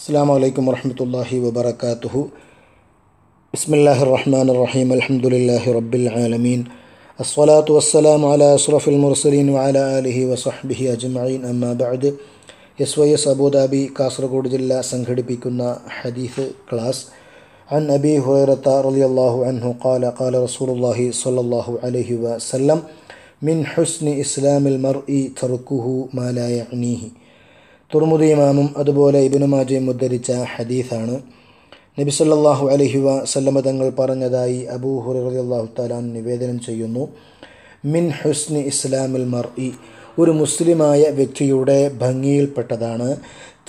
السلام عليكم ورحمة الله وبركاته بسم الله الرحمن الرحيم الحمد لله رب العالمين الصلاة والسلام على أشرف المرسلين وعلى آله وصحبه أجمعين أما بعد S Y S Abu Dhabi الله ജില്ല സംഘടിപ്പിക്കുന്ന حديث كلاس عن أبي هريرة رضي الله عنه قال قال رسول الله صلى الله عليه وسلم من حسن إسلام المرء تركه ما لا يعنيه തുർമുദി ഇമാമും അതുപോലെ ഇബിനു മാജയും ഉദ്ധരിച്ച ഹദീഫാണ് നബി സല്ലാഹു അലഹി വസല്ലമ തങ്ങൾ പറഞ്ഞതായി അബൂ ഹുറഹു താലാൻ നിവേദനം ചെയ്യുന്നു മിൻ ഹുസ്നി ഇസ്ലാമിൽ മർ ഒരു മുസ്ലിമായ വ്യക്തിയുടെ ഭംഗിയിൽപ്പെട്ടതാണ്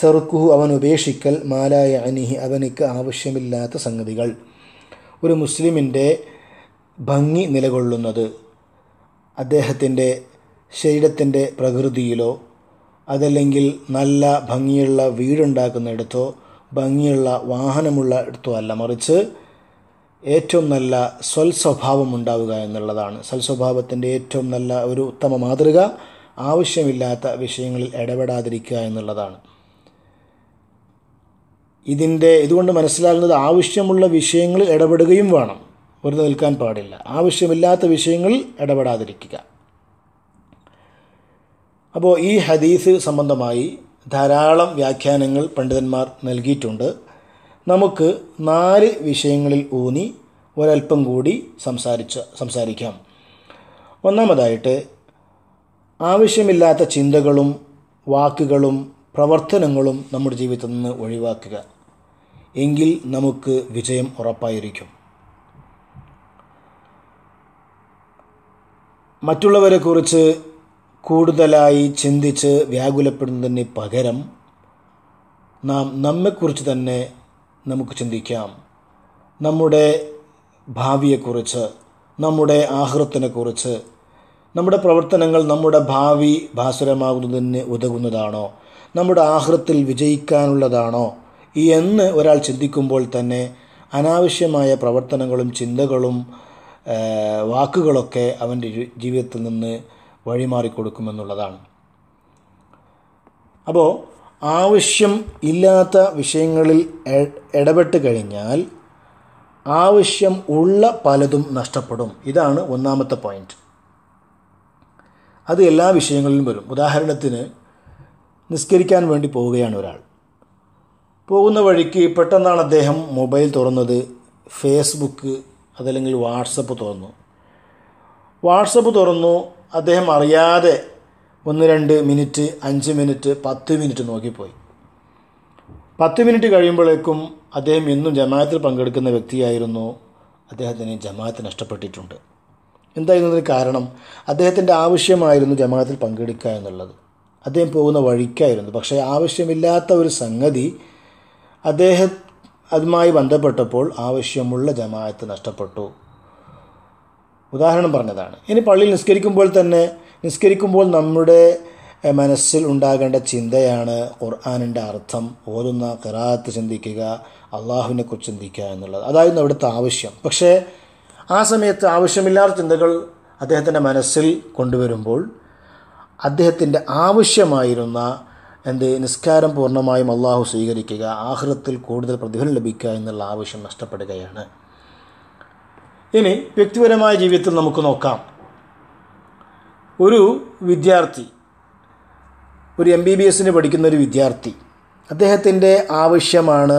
ചെറുക്കുഹു അവൻ ഉപേക്ഷിക്കൽ മാലായ അനിഹി അവനിക്ക് ആവശ്യമില്ലാത്ത സംഗതികൾ ഒരു മുസ്ലിമിൻ്റെ ഭംഗി നിലകൊള്ളുന്നത് അദ്ദേഹത്തിൻ്റെ ശരീരത്തിൻ്റെ പ്രകൃതിയിലോ അതല്ലെങ്കിൽ നല്ല ഭംഗിയുള്ള വീടുണ്ടാക്കുന്നിടത്തോ ഭംഗിയുള്ള വാഹനമുള്ള ഇടത്തോ അല്ല മറിച്ച് ഏറ്റവും നല്ല സ്വൽസ്വഭാവം ഉണ്ടാവുക എന്നുള്ളതാണ് സൽസ്വഭാവത്തിൻ്റെ ഏറ്റവും നല്ല ഒരു ഉത്തമ മാതൃക ആവശ്യമില്ലാത്ത വിഷയങ്ങളിൽ ഇടപെടാതിരിക്കുക എന്നുള്ളതാണ് ഇതിൻ്റെ ഇതുകൊണ്ട് മനസ്സിലാകുന്നത് ആവശ്യമുള്ള വിഷയങ്ങളിൽ ഇടപെടുകയും വേണം വെറുതെ നിൽക്കാൻ പാടില്ല ആവശ്യമില്ലാത്ത വിഷയങ്ങളിൽ ഇടപെടാതിരിക്കുക അപ്പോൾ ഈ ഹദീസ് സംബന്ധമായി ധാരാളം വ്യാഖ്യാനങ്ങൾ പണ്ഡിതന്മാർ നൽകിയിട്ടുണ്ട് നമുക്ക് നാല് വിഷയങ്ങളിൽ ഊന്നി ഒരൽപ്പം കൂടി സംസാരിച്ച സംസാരിക്കാം ഒന്നാമതായിട്ട് ആവശ്യമില്ലാത്ത ചിന്തകളും വാക്കുകളും പ്രവർത്തനങ്ങളും നമ്മുടെ ജീവിതത്തിൽ നിന്ന് ഒഴിവാക്കുക എങ്കിൽ നമുക്ക് വിജയം ഉറപ്പായിരിക്കും മറ്റുള്ളവരെക്കുറിച്ച് കൂടുതലായി ചിന്തിച്ച് വ്യാകുലപ്പെടുന്നതിന് പകരം നാം നമ്മെക്കുറിച്ച് തന്നെ നമുക്ക് ചിന്തിക്കാം നമ്മുടെ ഭാവിയെക്കുറിച്ച് നമ്മുടെ ആഹൃത്തിനെക്കുറിച്ച് നമ്മുടെ പ്രവർത്തനങ്ങൾ നമ്മുടെ ഭാവി ഭാസുരമാകുന്നതിന് ഉതകുന്നതാണോ നമ്മുടെ ആഹൃത്തിൽ വിജയിക്കാനുള്ളതാണോ എന്ന് ഒരാൾ ചിന്തിക്കുമ്പോൾ തന്നെ അനാവശ്യമായ പ്രവർത്തനങ്ങളും ചിന്തകളും വാക്കുകളൊക്കെ അവൻ്റെ ജീവിതത്തിൽ നിന്ന് കൊടുക്കുമെന്നുള്ളതാണ് അപ്പോൾ ആവശ്യം ഇല്ലാത്ത വിഷയങ്ങളിൽ ഇടപെട്ട് കഴിഞ്ഞാൽ ആവശ്യം ഉള്ള പലതും നഷ്ടപ്പെടും ഇതാണ് ഒന്നാമത്തെ പോയിന്റ് അത് എല്ലാ വിഷയങ്ങളിലും വരും ഉദാഹരണത്തിന് നിസ്കരിക്കാൻ വേണ്ടി പോവുകയാണ് ഒരാൾ പോകുന്ന വഴിക്ക് പെട്ടെന്നാണ് അദ്ദേഹം മൊബൈൽ തുറന്നത് ഫേസ്ബുക്ക് അതല്ലെങ്കിൽ വാട്സപ്പ് തുറന്നു വാട്സപ്പ് തുറന്നു അദ്ദേഹം അറിയാതെ ഒന്ന് രണ്ട് മിനിറ്റ് അഞ്ച് മിനിറ്റ് പത്ത് മിനിറ്റ് നോക്കിപ്പോയി പത്ത് മിനിറ്റ് കഴിയുമ്പോഴേക്കും അദ്ദേഹം എന്നും ജമാഅത്തിൽ പങ്കെടുക്കുന്ന വ്യക്തിയായിരുന്നു അദ്ദേഹത്തിന് ജമാഅത്ത് നഷ്ടപ്പെട്ടിട്ടുണ്ട് എന്തായിരുന്നതിന് കാരണം അദ്ദേഹത്തിൻ്റെ ആവശ്യമായിരുന്നു ജമാഅത്തിൽ പങ്കെടുക്കുക എന്നുള്ളത് അദ്ദേഹം പോകുന്ന വഴിക്കായിരുന്നു പക്ഷേ ആവശ്യമില്ലാത്ത ഒരു സംഗതി അദ്ദേഹം അതുമായി ബന്ധപ്പെട്ടപ്പോൾ ആവശ്യമുള്ള ജമാഅത്ത് നഷ്ടപ്പെട്ടു ഉദാഹരണം പറഞ്ഞതാണ് ഇനി പള്ളിയിൽ നിസ്കരിക്കുമ്പോൾ തന്നെ നിസ്കരിക്കുമ്പോൾ നമ്മുടെ മനസ്സിൽ ഉണ്ടാകേണ്ട ചിന്തയാണ് ഖുർആാനിൻ്റെ അർത്ഥം ഓതുന്ന ഖിറാത്ത് ചിന്തിക്കുക അള്ളാഹുവിനെക്കുറിച്ച് ചിന്തിക്കുക എന്നുള്ളത് അതായിരുന്നു അവിടുത്തെ ആവശ്യം പക്ഷേ ആ സമയത്ത് ആവശ്യമില്ലാത്ത ചിന്തകൾ അദ്ദേഹത്തിൻ്റെ മനസ്സിൽ കൊണ്ടുവരുമ്പോൾ അദ്ദേഹത്തിൻ്റെ ആവശ്യമായിരുന്ന എന്ത് നിസ്കാരം പൂർണ്ണമായും അള്ളാഹു സ്വീകരിക്കുക ആഹൃത്തിൽ കൂടുതൽ പ്രതിഫലം ലഭിക്കുക എന്നുള്ള ആവശ്യം നഷ്ടപ്പെടുകയാണ് ഇനി വ്യക്തിപരമായ ജീവിതത്തിൽ നമുക്ക് നോക്കാം ഒരു വിദ്യാർത്ഥി ഒരു എം ബി ബി എസിന് പഠിക്കുന്ന ഒരു വിദ്യാർത്ഥി അദ്ദേഹത്തിൻ്റെ ആവശ്യമാണ്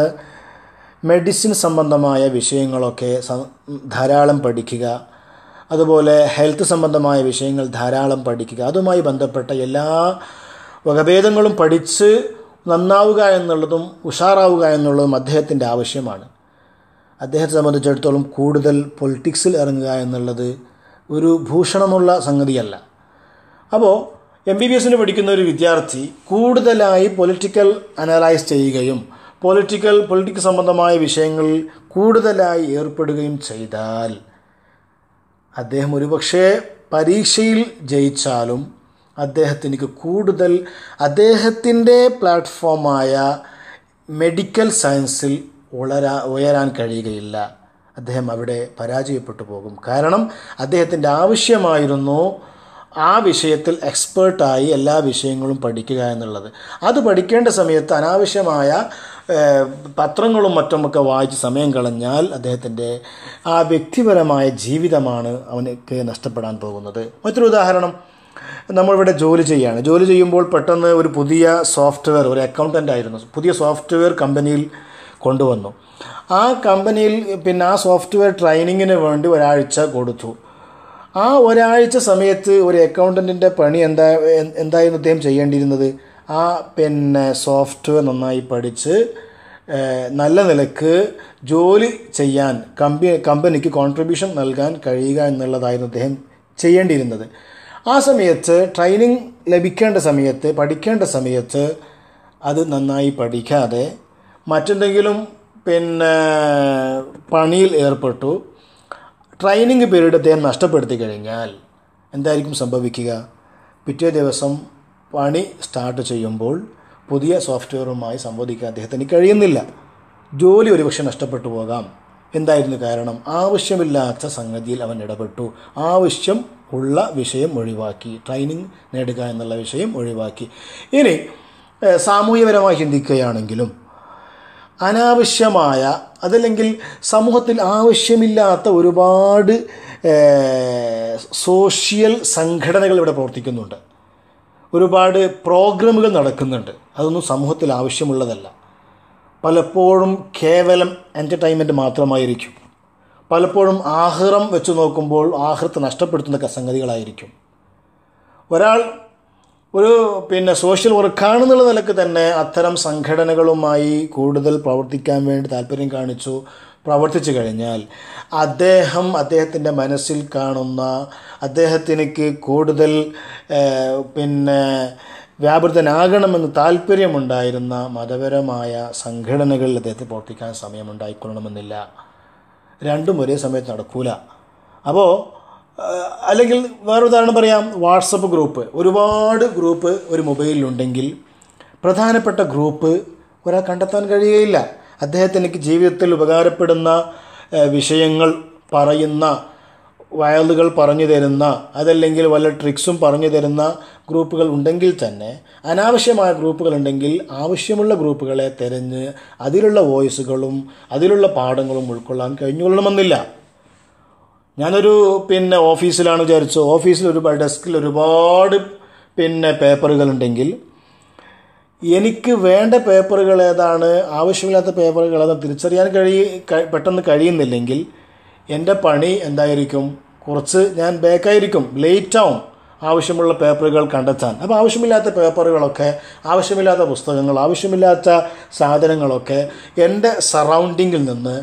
മെഡിസിൻ സംബന്ധമായ വിഷയങ്ങളൊക്കെ ധാരാളം പഠിക്കുക അതുപോലെ ഹെൽത്ത് സംബന്ധമായ വിഷയങ്ങൾ ധാരാളം പഠിക്കുക അതുമായി ബന്ധപ്പെട്ട എല്ലാ വകഭേദങ്ങളും പഠിച്ച് നന്നാവുക എന്നുള്ളതും ഉഷാറാവുക എന്നുള്ളതും അദ്ദേഹത്തിൻ്റെ ആവശ്യമാണ് അദ്ദേഹത്തെ സംബന്ധിച്ചിടത്തോളം കൂടുതൽ പൊളിറ്റിക്സിൽ ഇറങ്ങുക എന്നുള്ളത് ഒരു ഭൂഷണമുള്ള സംഗതിയല്ല അപ്പോൾ എം ബി ബി എസിന് പഠിക്കുന്ന ഒരു വിദ്യാർത്ഥി കൂടുതലായി പൊളിറ്റിക്കൽ അനലൈസ് ചെയ്യുകയും പൊളിറ്റിക്കൽ പൊളിറ്റിക്സ് സംബന്ധമായ വിഷയങ്ങളിൽ കൂടുതലായി ഏർപ്പെടുകയും ചെയ്താൽ അദ്ദേഹം ഒരുപക്ഷേ പരീക്ഷയിൽ ജയിച്ചാലും അദ്ദേഹത്തിന് കൂടുതൽ അദ്ദേഹത്തിൻ്റെ പ്ലാറ്റ്ഫോമായ മെഡിക്കൽ സയൻസിൽ ഉളരാ ഉയരാൻ കഴിയുകയില്ല അദ്ദേഹം അവിടെ പരാജയപ്പെട്ടു പോകും കാരണം അദ്ദേഹത്തിൻ്റെ ആവശ്യമായിരുന്നു ആ വിഷയത്തിൽ എക്സ്പേർട്ടായി എല്ലാ വിഷയങ്ങളും പഠിക്കുക എന്നുള്ളത് അത് പഠിക്കേണ്ട സമയത്ത് അനാവശ്യമായ പത്രങ്ങളും മറ്റുമൊക്കെ വായിച്ച് സമയം കളഞ്ഞാൽ അദ്ദേഹത്തിൻ്റെ ആ വ്യക്തിപരമായ ജീവിതമാണ് അവനക്ക് നഷ്ടപ്പെടാൻ പോകുന്നത് മറ്റൊരു ഉദാഹരണം നമ്മളിവിടെ ജോലി ചെയ്യുകയാണ് ജോലി ചെയ്യുമ്പോൾ പെട്ടെന്ന് ഒരു പുതിയ സോഫ്റ്റ്വെയർ ഒരു അക്കൗണ്ടൻ്റ് ആയിരുന്നു പുതിയ സോഫ്റ്റ്വെയർ കമ്പനിയിൽ കൊണ്ടുവന്നു ആ കമ്പനിയിൽ പിന്നെ ആ സോഫ്റ്റ്വെയർ ട്രെയിനിങ്ങിന് വേണ്ടി ഒരാഴ്ച കൊടുത്തു ആ ഒരാഴ്ച സമയത്ത് ഒരു അക്കൗണ്ടൻറ്റിൻ്റെ പണി എന്താ എന്തായിരുന്നു അദ്ദേഹം ചെയ്യേണ്ടിയിരുന്നത് ആ പിന്നെ സോഫ്റ്റ്വെയർ നന്നായി പഠിച്ച് നല്ല നിലക്ക് ജോലി ചെയ്യാൻ കമ്പി കമ്പനിക്ക് കോൺട്രിബ്യൂഷൻ നൽകാൻ കഴിയുക എന്നുള്ളതായിരുന്നു അദ്ദേഹം ചെയ്യേണ്ടിയിരുന്നത് ആ സമയത്ത് ട്രെയിനിങ് ലഭിക്കേണ്ട സമയത്ത് പഠിക്കേണ്ട സമയത്ത് അത് നന്നായി പഠിക്കാതെ മറ്റെന്തെങ്കിലും പിന്നെ പണിയിൽ ഏർപ്പെട്ടു ട്രെയിനിങ് പീരീഡ് അദ്ദേഹം നഷ്ടപ്പെടുത്തി കഴിഞ്ഞാൽ എന്തായിരിക്കും സംഭവിക്കുക പിറ്റേ ദിവസം പണി സ്റ്റാർട്ട് ചെയ്യുമ്പോൾ പുതിയ സോഫ്റ്റ്വെയറുമായി സംവദിക്കാൻ അദ്ദേഹത്തിന് കഴിയുന്നില്ല ജോലി ഒരുപക്ഷെ നഷ്ടപ്പെട്ടു പോകാം എന്തായിരുന്നു കാരണം ആവശ്യമില്ലാത്ത സംഗതിയിൽ അവൻ ഇടപെട്ടു ആവശ്യം ഉള്ള വിഷയം ഒഴിവാക്കി ട്രെയിനിങ് നേടുക എന്നുള്ള വിഷയം ഒഴിവാക്കി ഇനി സാമൂഹ്യപരമായി ചിന്തിക്കുകയാണെങ്കിലും അനാവശ്യമായ അതല്ലെങ്കിൽ സമൂഹത്തിൽ ആവശ്യമില്ലാത്ത ഒരുപാട് സോഷ്യൽ സംഘടനകൾ ഇവിടെ പ്രവർത്തിക്കുന്നുണ്ട് ഒരുപാട് പ്രോഗ്രാമുകൾ നടക്കുന്നുണ്ട് അതൊന്നും സമൂഹത്തിൽ ആവശ്യമുള്ളതല്ല പലപ്പോഴും കേവലം എൻ്റർടൈൻമെൻറ്റ് മാത്രമായിരിക്കും പലപ്പോഴും ആഹ്റം വെച്ച് നോക്കുമ്പോൾ ആഹ്റത്ത് നഷ്ടപ്പെടുത്തുന്ന സംഗതികളായിരിക്കും ഒരാൾ ഒരു പിന്നെ സോഷ്യൽ വർക്കാണെന്നുള്ള നിലക്ക് തന്നെ അത്തരം സംഘടനകളുമായി കൂടുതൽ പ്രവർത്തിക്കാൻ വേണ്ടി താല്പര്യം കാണിച്ചു പ്രവർത്തിച്ചു കഴിഞ്ഞാൽ അദ്ദേഹം അദ്ദേഹത്തിൻ്റെ മനസ്സിൽ കാണുന്ന അദ്ദേഹത്തിനേക്ക് കൂടുതൽ പിന്നെ വ്യാപൃതനാകണമെന്ന് താല്പര്യമുണ്ടായിരുന്ന മതപരമായ സംഘടനകളിൽ അദ്ദേഹത്തെ പ്രവർത്തിക്കാൻ സമയമുണ്ടായിക്കൊള്ളണമെന്നില്ല രണ്ടും ഒരേ സമയത്ത് നടക്കൂല അപ്പോൾ അല്ലെങ്കിൽ വേറെ ഉദാഹരണം പറയാം വാട്സപ്പ് ഗ്രൂപ്പ് ഒരുപാട് ഗ്രൂപ്പ് ഒരു മൊബൈലിലുണ്ടെങ്കിൽ പ്രധാനപ്പെട്ട ഗ്രൂപ്പ് ഒരാൾ കണ്ടെത്താൻ കഴിയുകയില്ല അദ്ദേഹത്തിന് ജീവിതത്തിൽ ഉപകാരപ്പെടുന്ന വിഷയങ്ങൾ പറയുന്ന വയലുകൾ പറഞ്ഞു തരുന്ന അതല്ലെങ്കിൽ വല്ല ട്രിക്സും പറഞ്ഞു തരുന്ന ഗ്രൂപ്പുകൾ ഉണ്ടെങ്കിൽ തന്നെ അനാവശ്യമായ ഗ്രൂപ്പുകൾ ഉണ്ടെങ്കിൽ ആവശ്യമുള്ള ഗ്രൂപ്പുകളെ തിരഞ്ഞ് അതിലുള്ള വോയിസുകളും അതിലുള്ള പാഠങ്ങളും ഉൾക്കൊള്ളാൻ കഴിഞ്ഞുകൊള്ളണമെന്നില്ല ഞാനൊരു പിന്നെ ഓഫീസിലാണ് വിചാരിച്ചു ഓഫീസിൽ ഒരു ഡെസ്കിൽ ഒരുപാട് പിന്നെ പേപ്പറുകളുണ്ടെങ്കിൽ എനിക്ക് വേണ്ട പേപ്പറുകൾ ഏതാണ് ആവശ്യമില്ലാത്ത പേപ്പറുകൾ ഏതാണ് തിരിച്ചറിയാൻ കഴി പെട്ടെന്ന് കഴിയുന്നില്ലെങ്കിൽ എൻ്റെ പണി എന്തായിരിക്കും കുറച്ച് ഞാൻ ബേക്കായിരിക്കും ലേറ്റാവും ആവശ്യമുള്ള പേപ്പറുകൾ കണ്ടെത്താൻ അപ്പോൾ ആവശ്യമില്ലാത്ത പേപ്പറുകളൊക്കെ ആവശ്യമില്ലാത്ത പുസ്തകങ്ങൾ ആവശ്യമില്ലാത്ത സാധനങ്ങളൊക്കെ എൻ്റെ സറൗണ്ടിങ്ങിൽ നിന്ന്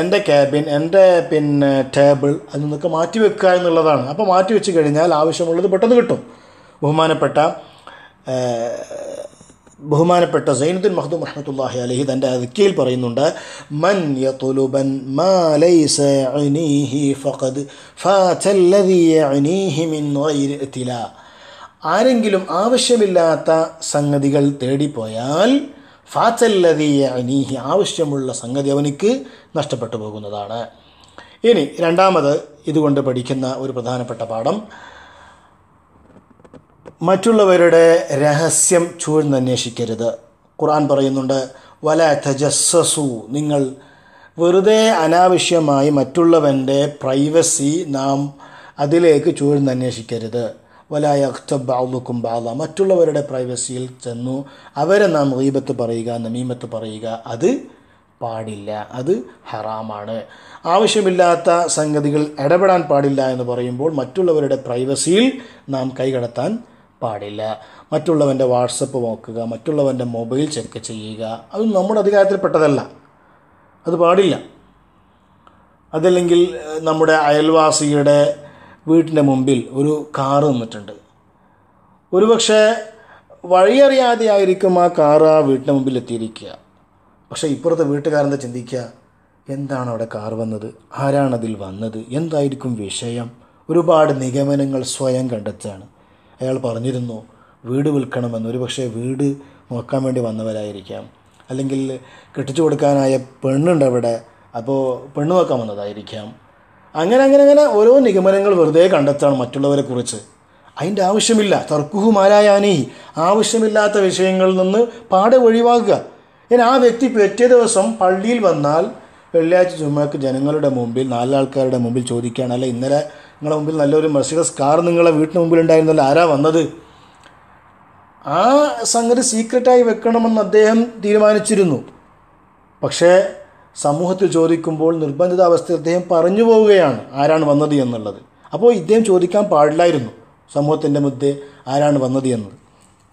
എൻ്റെ ക്യാബിൻ എൻ്റെ പിന്നെ ടേബിൾ അതിൽ നിന്നൊക്കെ മാറ്റി വെക്കുക എന്നുള്ളതാണ് അപ്പോൾ മാറ്റി വെച്ച് കഴിഞ്ഞാൽ ആവശ്യമുള്ളത് പെട്ടെന്ന് കിട്ടും ബഹുമാനപ്പെട്ട ബഹുമാനപ്പെട്ട സൈനുദ്ദീൻ മഹ്ദൂം മഹമ്മത്തുല്ലാഹി അലഹി തൻ്റെ അതിക്കയിൽ പറയുന്നുണ്ട് മൻ യതുലുബൻ അനീഹി ഫഖദ് മിൻ ആരെങ്കിലും ആവശ്യമില്ലാത്ത സംഗതികൾ തേടിപ്പോയാൽ ഫാത്തല്ലതീയനീഹി ആവശ്യമുള്ള സംഗതി അവനിക്ക് നഷ്ടപ്പെട്ടു പോകുന്നതാണ് ഇനി രണ്ടാമത് ഇതുകൊണ്ട് പഠിക്കുന്ന ഒരു പ്രധാനപ്പെട്ട പാഠം മറ്റുള്ളവരുടെ രഹസ്യം ചൂഴ്ന്നന്വേഷിക്കരുത് ഖുർആൻ പറയുന്നുണ്ട് വല തജസ്സസു നിങ്ങൾ വെറുതെ അനാവശ്യമായി മറ്റുള്ളവൻ്റെ പ്രൈവസി നാം അതിലേക്ക് ചൂഴ്ന്നന്വേഷിക്കരുത് വലായ അക്തബ് ബാധ മറ്റുള്ളവരുടെ പ്രൈവസിയിൽ ചെന്നു അവരെ നാം ഗീബത്ത് പറയുക നമീമത്ത് പറയുക അത് പാടില്ല അത് ഹറാമാണ് ആവശ്യമില്ലാത്ത സംഗതികൾ ഇടപെടാൻ പാടില്ല എന്ന് പറയുമ്പോൾ മറ്റുള്ളവരുടെ പ്രൈവസിയിൽ നാം കൈകടത്താൻ പാടില്ല മറ്റുള്ളവൻ്റെ വാട്സപ്പ് നോക്കുക മറ്റുള്ളവൻ്റെ മൊബൈൽ ചെക്ക് ചെയ്യുക അത് നമ്മുടെ അധികാരത്തിൽപ്പെട്ടതല്ല അത് പാടില്ല അതല്ലെങ്കിൽ നമ്മുടെ അയൽവാസിയുടെ വീട്ടിൻ്റെ മുമ്പിൽ ഒരു കാറ് നിന്നിട്ടുണ്ട് ഒരുപക്ഷെ വഴിയറിയാതെ ആയിരിക്കും ആ കാറ് ആ വീട്ടിൻ്റെ മുമ്പിൽ എത്തിയിരിക്കുക പക്ഷേ ഇപ്പുറത്തെ വീട്ടുകാരെന്താ ചിന്തിക്കുക എന്താണ് അവിടെ കാർ വന്നത് ആരാണതിൽ വന്നത് എന്തായിരിക്കും വിഷയം ഒരുപാട് നിഗമനങ്ങൾ സ്വയം കണ്ടെത്താണ് അയാൾ പറഞ്ഞിരുന്നു വീട് വിൽക്കണമെന്ന് ഒരു പക്ഷേ വീട് നോക്കാൻ വേണ്ടി വന്നവരായിരിക്കാം അല്ലെങ്കിൽ കെട്ടിച്ചു കൊടുക്കാനായ പെണ്ണുണ്ട് അവിടെ അപ്പോൾ പെണ്ണ് നോക്കാൻ വന്നതായിരിക്കാം അങ്ങനെ അങ്ങനെ അങ്ങനെ ഓരോ നിഗമനങ്ങൾ വെറുതെ കണ്ടെത്താണ് കുറിച്ച് അതിൻ്റെ ആവശ്യമില്ല തർക്കുഹു ആവശ്യമില്ലാത്ത വിഷയങ്ങളിൽ നിന്ന് പാടെ ഒഴിവാക്കുക ഇനി ആ വ്യക്തി പിറ്റേ ദിവസം പള്ളിയിൽ വന്നാൽ വെള്ളിയാഴ്ച ചുമക്ക് ജനങ്ങളുടെ മുമ്പിൽ നാലാൾക്കാരുടെ മുമ്പിൽ ചോദിക്കുകയാണ് അല്ലെ ഇന്നലെ നിങ്ങളുടെ മുമ്പിൽ നല്ലൊരു മെർസിഡസ് കാർ നിങ്ങളെ വീട്ടിന് മുമ്പിൽ ഉണ്ടായിരുന്നല്ല ആരാ വന്നത് ആ സംഗതി സീക്രട്ടായി വെക്കണമെന്ന് അദ്ദേഹം തീരുമാനിച്ചിരുന്നു പക്ഷേ സമൂഹത്തിൽ ചോദിക്കുമ്പോൾ നിർബന്ധിതാവസ്ഥ അദ്ദേഹം പറഞ്ഞു പോവുകയാണ് ആരാണ് വന്നത് എന്നുള്ളത് അപ്പോൾ ഇദ്ദേഹം ചോദിക്കാൻ പാടില്ലായിരുന്നു സമൂഹത്തിൻ്റെ മുദ്ദെ ആരാണ് വന്നത് എന്നത്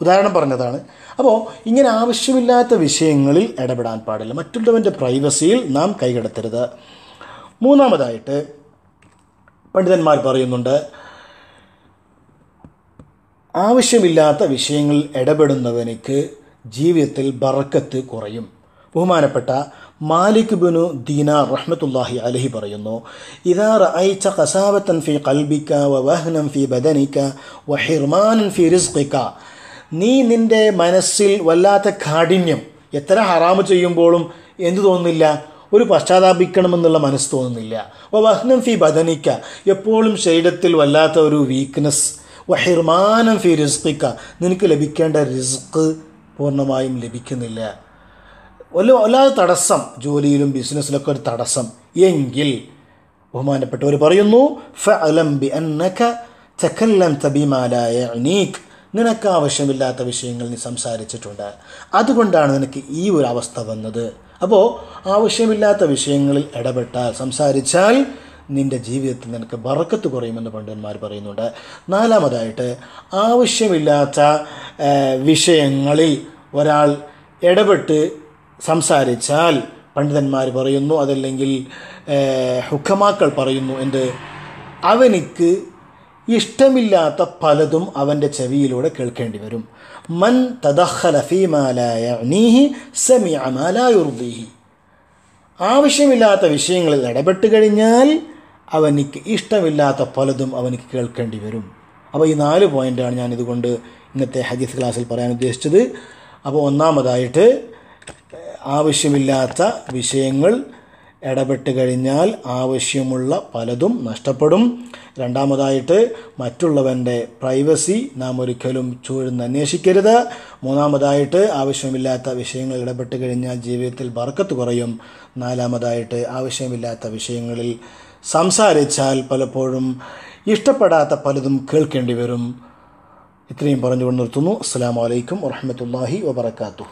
ഉദാഹരണം പറഞ്ഞതാണ് അപ്പോൾ ഇങ്ങനെ ആവശ്യമില്ലാത്ത വിഷയങ്ങളിൽ ഇടപെടാൻ പാടില്ല മറ്റുള്ളവൻ്റെ പ്രൈവസിയിൽ നാം കൈകടത്തരുത് മൂന്നാമതായിട്ട് പണ്ഡിതന്മാർ പറയുന്നുണ്ട് ആവശ്യമില്ലാത്ത വിഷയങ്ങളിൽ ഇടപെടുന്നവനിക്ക് ജീവിതത്തിൽ ബറക്കത്ത് കുറയും ബഹുമാനപ്പെട്ട മാലിക് ബിനു ദീനാർ റഹ്മത്തുല്ലാഹി അലഹി പറയുന്നു ഇതാ റഅയ്ത ഖസാവത്തൻ ഫി ഖൽബിക വ വഹ്നം ഫി ബദനിക വ ഹിർമാനൻ ഫി റിസ്ഖിക നീ നിൻ്റെ മനസ്സിൽ വല്ലാത്ത കാഠിന്യം എത്ര ഹറാമ് ചെയ്യുമ്പോഴും എന്തു തോന്നുന്നില്ല ഒരു പശ്ചാത്താപിക്കണമെന്നുള്ള മനസ്സ് തോന്നുന്നില്ല വ വഹ്നം ഫി ബദനിക്ക എപ്പോഴും ശരീരത്തിൽ വല്ലാത്ത ഒരു വീക്ക്നെസ് വ ഹിർമാനം ഫി റിസ്ക നിനക്ക് ലഭിക്കേണ്ട റിസ്ക് പൂർണ്ണമായും ലഭിക്കുന്നില്ല വല്ലാതെ തടസ്സം ജോലിയിലും ബിസിനസ്സിലൊക്കെ ഒരു തടസ്സം എങ്കിൽ ബഹുമാനപ്പെട്ടവർ പറയുന്നു അന്നക നിനക്ക് ആവശ്യമില്ലാത്ത വിഷയങ്ങൾ നീ സംസാരിച്ചിട്ടുണ്ട് അതുകൊണ്ടാണ് നിനക്ക് ഈ ഒരു അവസ്ഥ വന്നത് അപ്പോൾ ആവശ്യമില്ലാത്ത വിഷയങ്ങളിൽ ഇടപെട്ടാൽ സംസാരിച്ചാൽ നിൻ്റെ ജീവിതത്തിൽ നിനക്ക് ബറക്കത്ത് കുറയുമെന്ന് പണ്ഡിതന്മാർ പറയുന്നുണ്ട് നാലാമതായിട്ട് ആവശ്യമില്ലാത്ത വിഷയങ്ങളിൽ ഒരാൾ ഇടപെട്ട് സംസാരിച്ചാൽ പണ്ഡിതന്മാർ പറയുന്നു അതല്ലെങ്കിൽ ഹുക്കമാക്കൾ പറയുന്നു എന്ത് അവനിക്ക് ഇഷ്ടമില്ലാത്ത പലതും അവൻ്റെ ചെവിയിലൂടെ കേൾക്കേണ്ടി വരും മൻ തദഹലഫിമാലീഹി ആവശ്യമില്ലാത്ത വിഷയങ്ങളിൽ ഇടപെട്ട് കഴിഞ്ഞാൽ അവനിക്ക് ഇഷ്ടമില്ലാത്ത പലതും അവനിക്ക് കേൾക്കേണ്ടി വരും അപ്പോൾ ഈ നാല് പോയിൻ്റാണ് ഞാനിതുകൊണ്ട് ഇന്നത്തെ ഹദീസ് ക്ലാസ്സിൽ പറയാൻ ഉദ്ദേശിച്ചത് അപ്പോൾ ഒന്നാമതായിട്ട് ആവശ്യമില്ലാത്ത വിഷയങ്ങൾ ഇടപെട്ട് കഴിഞ്ഞാൽ ആവശ്യമുള്ള പലതും നഷ്ടപ്പെടും രണ്ടാമതായിട്ട് മറ്റുള്ളവൻ്റെ പ്രൈവസി നാം ഒരിക്കലും അന്വേഷിക്കരുത് മൂന്നാമതായിട്ട് ആവശ്യമില്ലാത്ത വിഷയങ്ങൾ ഇടപെട്ട് കഴിഞ്ഞാൽ ജീവിതത്തിൽ ബർക്കത്ത് കുറയും നാലാമതായിട്ട് ആവശ്യമില്ലാത്ത വിഷയങ്ങളിൽ സംസാരിച്ചാൽ പലപ്പോഴും ഇഷ്ടപ്പെടാത്ത പലതും കേൾക്കേണ്ടി വരും ഇത്രയും പറഞ്ഞുകൊണ്ട് നിർത്തുന്നു അസ്സാം വലൈക്കും വർഹമത്തല്ലാഹി വാബർക്കാത്തു